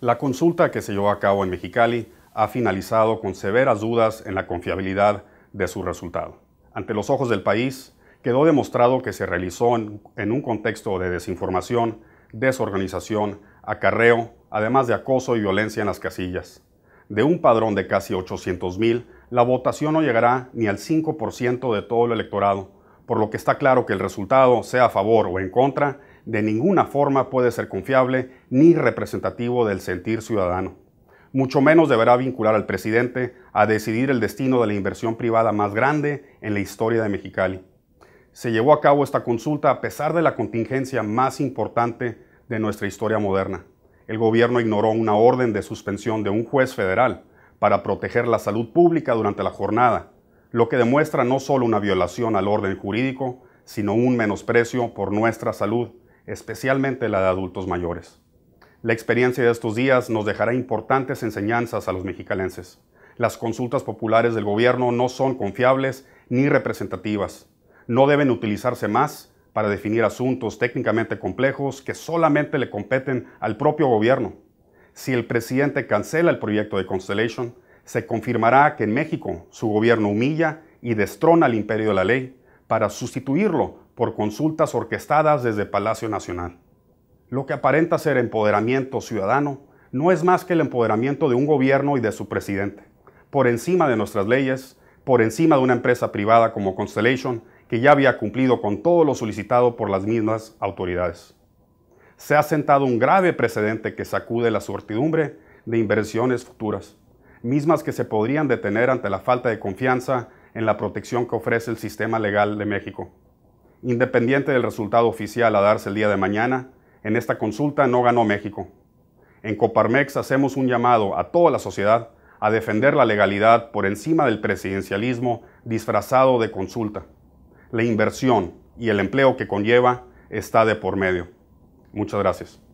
La consulta que se llevó a cabo en Mexicali ha finalizado con severas dudas en la confiabilidad de su resultado. Ante los ojos del país, quedó demostrado que se realizó en, un contexto de desinformación, desorganización, acarreo, además de acoso y violencia en las casillas. De un padrón de casi 800.000 la votación no llegará ni al 5% de todo el electorado, por lo que está claro que el resultado, sea a favor o en contra, de ninguna forma puede ser confiable ni representativo del sentir ciudadano. Mucho menos deberá vincular al presidente a decidir el destino de la inversión privada más grande en la historia de Mexicali. Se llevó a cabo esta consulta a pesar de la contingencia más importante de nuestra historia moderna. El gobierno ignoró una orden de suspensión de un juez federal para proteger la salud pública durante la jornada, lo que demuestra no solo una violación al orden jurídico, sino un menosprecio por nuestra salud especialmente la de adultos mayores. La experiencia de estos días nos dejará importantes enseñanzas a los mexicanenses. Las consultas populares del gobierno no son confiables ni representativas. No deben utilizarse más para definir asuntos técnicamente complejos que solamente le competen al propio gobierno. Si el presidente cancela el proyecto de Constellation, se confirmará que en México su gobierno humilla y destrona al imperio de la ley para sustituirlo por consultas orquestadas desde Palacio Nacional. Lo que aparenta ser empoderamiento ciudadano no es más que el empoderamiento de un gobierno y de su presidente, por encima de nuestras leyes, por encima de una empresa privada como Constellation, que ya había cumplido con todo lo solicitado por las mismas autoridades. Se ha sentado un grave precedente que sacude la certidumbre de inversiones futuras, mismas que se podrían detener ante la falta de confianza en la protección que ofrece el sistema legal de México. Independiente del resultado oficial a darse el día de mañana, en esta consulta no ganó México. En Coparmex hacemos un llamado a toda la sociedad a defender la legalidad por encima del presidencialismo disfrazado de consulta. La inversión y el empleo que conlleva está de por medio. Muchas gracias.